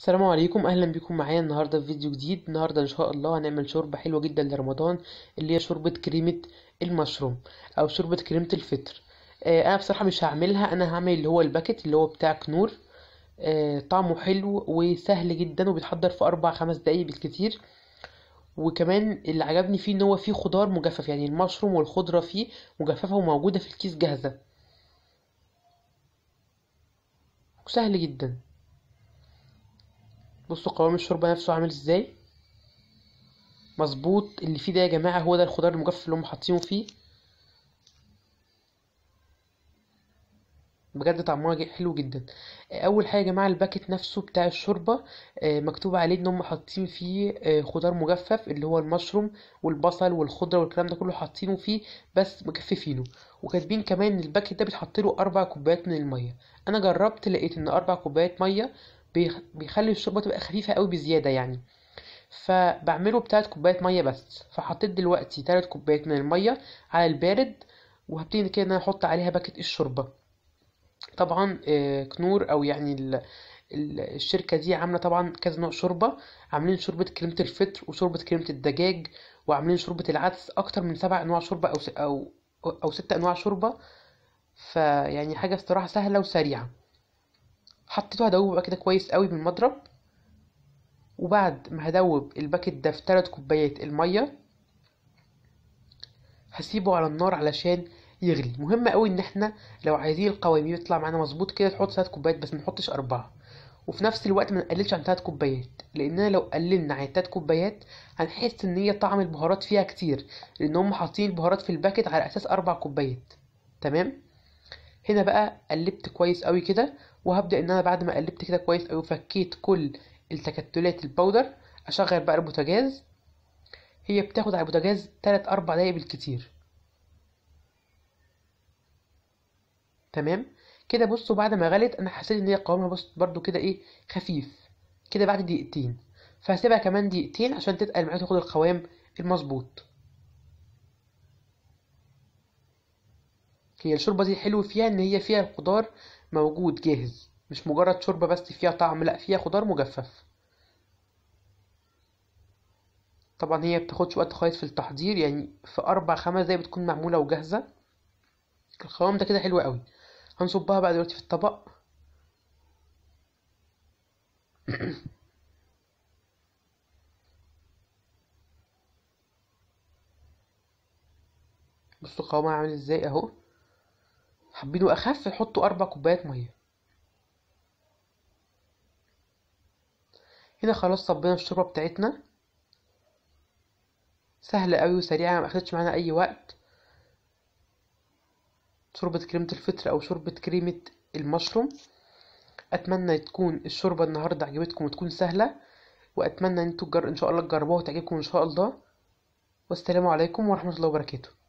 السلام عليكم اهلا بكم معايا النهارده في فيديو جديد النهارده ان شاء الله هنعمل شوربه حلوه جدا لرمضان اللي هي شوربه كريمه المشروم او شوربه كريمه الفطر آه انا بصراحه مش هعملها انا هعمل اللي هو الباكت اللي هو بتاع كنور آه طعمه حلو وسهل جدا وبيتحضر في اربع خمس دقايق بالكتير وكمان اللي عجبني فيه ان هو فيه خضار مجفف يعني المشروم والخضره فيه مجففه وموجوده في الكيس جاهزه وسهل جدا بصوا قوام الشوربه نفسه عامل ازاي مظبوط اللي فيه ده يا جماعه هو ده الخضار المجفف اللي هم حاطينه فيه بجد طعمها حلو جدا اول حاجه يا جماعه الباكت نفسه بتاع الشوربه آه، مكتوب عليه ان هم حاطين فيه آه، خضار مجفف اللي هو المشروم والبصل والخضره والكلام ده كله حاطينه فيه بس مجففينه وكاتبين كمان ان الباكت ده بيتحط له اربع كوبايات من الميه انا جربت لقيت ان اربع كوبايات ميه بيخلي الشوربه تبقى خفيفه قوي بزياده يعني فبعمله بتلات كوبايات ميه بس فحطيت دلوقتي تلات كوبايات من الميه على البارد وهبتدي كده ان انا احط عليها باكت الشوربه طبعا آه، كنور او يعني الشركه دي عامله طبعا كذا نوع شوربه عاملين شوربه كريمه الفطر وشوربه كريمه الدجاج وعاملين شوربه العدس اكتر من سبع انواع شوربه او او او ست انواع شوربه فيعني حاجه الصراحه سهله وسريعه حطيته هدوبه بقى كده كويس قوي بالمضرب وبعد ما هدوب الباكت ده في تلات كوبايات المية هسيبه على النار علشان يغلي مهم قوي ان احنا لو عايزين القوام يطلع معانا مظبوط كده تحط تلات كوبايات بس منحطش اربعة وفي نفس الوقت ما نقللش عن تلات كوبايات لاننا لو قللنا عن ثلاث كوبايات هنحس ان هي طعم البهارات فيها كتير لان هم حاطين البهارات في الباكت على اساس اربع كوبايات تمام هنا بقى قلبت كويس قوي كده وهبدا ان انا بعد ما قلبت كده كويس قوي وفكيت كل التكتلات الباودر اشغل بقى البوتاجاز هي بتاخد على البوتاجاز 3 4 دقايق بالكتير تمام كده بصوا بعد ما غلت انا حسيت ان هي قوامها بص برده كده ايه خفيف كده بعد دقيقتين فهسيبها كمان دقيقتين عشان تتقل معايا تاخد القوام المظبوط هي الشوربة دي الحلو فيها إن هي فيها الخضار موجود جاهز مش مجرد شوربة بس فيها طعم لأ فيها خضار مجفف طبعا هي بتاخدش وقت خالص في التحضير يعني في أربع خمس دقايق بتكون معمولة وجاهزة القوام ده كده حلو قوي هنصبها بقى دلوقتي في الطبق بصوا قوامها عامل ازاي اهو حابينه اخف حطوا اربع كوبايات ميه هنا خلاص صبينا الشوربه بتاعتنا سهله أوي وسريعه ما اخدتش معانا اي وقت شوربه كريمه الفطر او شوربه كريمه المشروم اتمنى تكون الشوربه النهارده عجبتكم وتكون سهله واتمنى ان انتوا ان شاء الله تجربوها وتعجبكم ان شاء الله والسلام عليكم ورحمه الله وبركاته